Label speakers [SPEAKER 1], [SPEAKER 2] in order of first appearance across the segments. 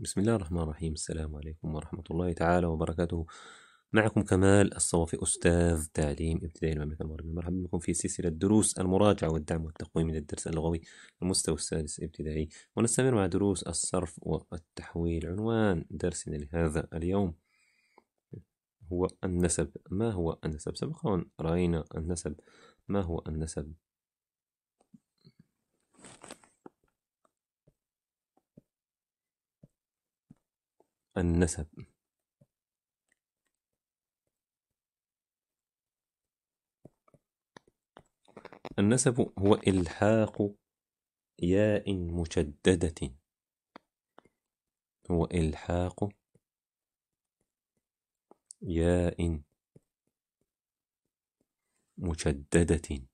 [SPEAKER 1] بسم الله الرحمن الرحيم السلام عليكم ورحمة الله تعالى وبركاته معكم كمال الصوفي أستاذ تعليم ابتدائي المملكة المغربية مرحبا بكم في سلسلة دروس المراجعة والدعم والتقويم من الدرس اللغوي المستوى السادس ابتدائي ونستمر مع دروس الصرف والتحويل عنوان درسنا لهذا اليوم هو النسب ما هو النسب سبقا رأينا النسب ما هو النسب النسب النسب هو إلحاق ياء مشددة هو إلحاق ياء مشددة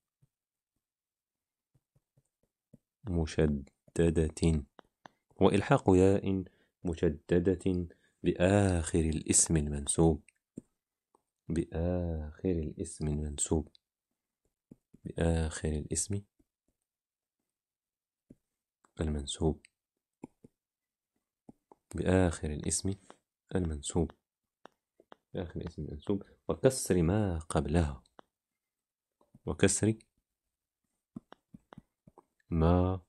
[SPEAKER 1] مشددة وإلحاق ياء مشددة بآخر الاسم المنسوب بآخر الاسم المنسوب بآخر الاسم المنسوب بآخر الاسم المنسوب بآخر الاسم المنسوب وكسر ما قبلها وكسر ما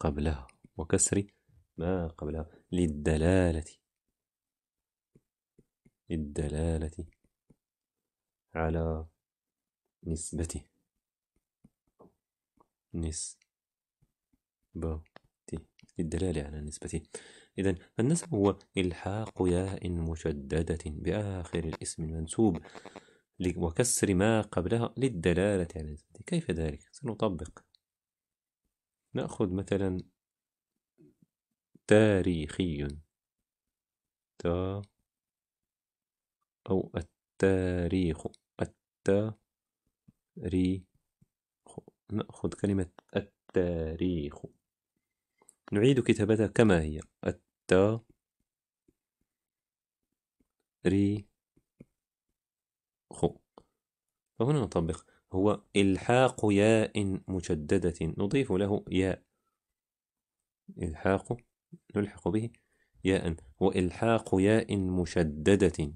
[SPEAKER 1] قبلها وكسر ما قبلها للدلالة للدلالة على نسبته نسبته للدلالة على نسبته إذا فالنسب هو إلحاق ياء مشددة بآخر الاسم المنسوب وكسر ما قبلها للدلالة على نسبته كيف ذلك؟ سنطبق نأخذ مثلا تاريخي تا أو التاريخ التاريخ نأخذ كلمة التاريخ نعيد كتابتها كما هي التا ري خو فهنا نطبق هو إلحاق ياء مشددة نضيف له ياء إلحاق نلحق به ياء وإلحاق ياء مشددة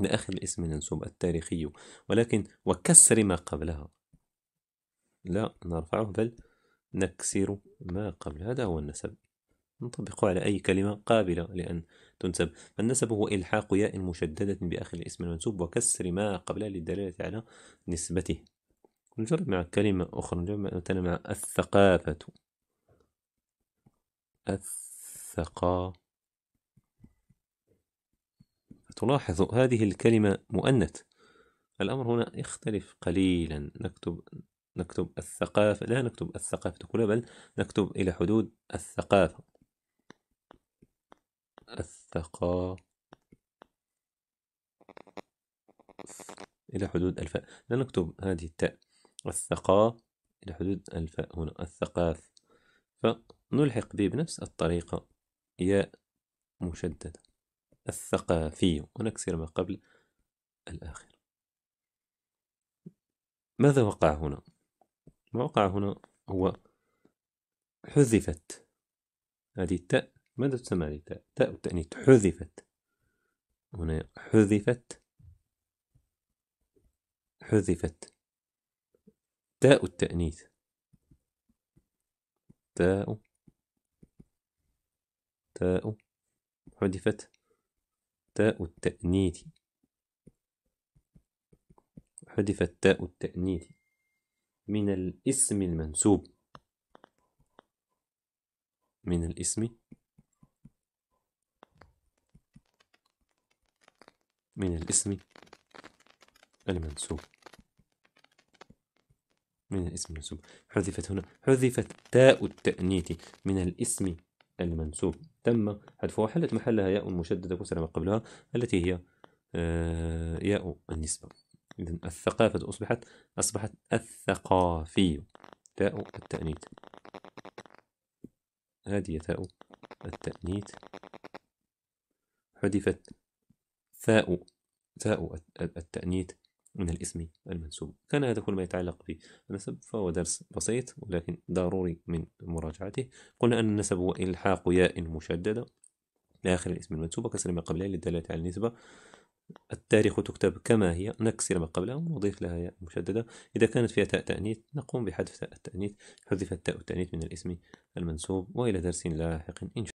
[SPEAKER 1] لأخذ الاسم المنسوب التاريخي ولكن وكسر ما قبلها لا نرفعه بل نكسر ما قبل هذا هو النسب نطبقه على أي كلمة قابلة لأن تنسب فالنسب هو إلحاق ياء مشددة بآخر الاسم المنسوب وكسر ما قبلها للدلالة على نسبته نجرب مع كلمة أخرى نجرب مع الثقافة الثقة تلاحظ هذه الكلمة مؤنث الأمر هنا يختلف قليلا نكتب نكتب الثقافة لا نكتب الثقافة كلها بل نكتب إلى حدود الثقافة الثقافة إلى حدود الفاء لا نكتب هذه التاء الثقة إلى حدود الفاء هنا الثقاف ف نلحق به بنفس الطريقة ياء مشددة الثقافي ونكسر ما قبل الآخر ماذا وقع هنا؟ ما وقع هنا هو حذفت هذه التاء ماذا تسمى هذه التاء؟ تاء التأنيث حذفت هنا حذفت حذفت تاء التأنيث تاء حذفت تاء التأنيث حذفت تاء التأنيث من الاسم المنسوب من الاسم من الاسم المنسوب من الاسم المنسوب حذفت هنا حذفت تاء التأنيث من الاسم المنسوب تم حذفها وحلت محلها ياء مشددة كسر ما قبلها التي هي آه، ياء النسبة إذا الثقافة أصبحت أصبحت الثقافي تاء التأنيث هذه تاء التأنيث حذفت ثاء تاء التأنيث من الاسم المنسوب كان هذا كل ما يتعلق بالنسب فهو درس بسيط ولكن ضروري من مراجعته قلنا أن النسب هو إلحاق ياء مشددة لآخر الاسم المنسوب وكسر ما قبلها للدلالة على النسبة التاريخ تكتب كما هي نكسر ما قبلها ونضيف لها ياء مشددة إذا كانت فيها تاء تأنيث نقوم بحذف تاء التأنيث حذفت تاء التأنيث من الاسم المنسوب وإلى درس لاحق إن شاء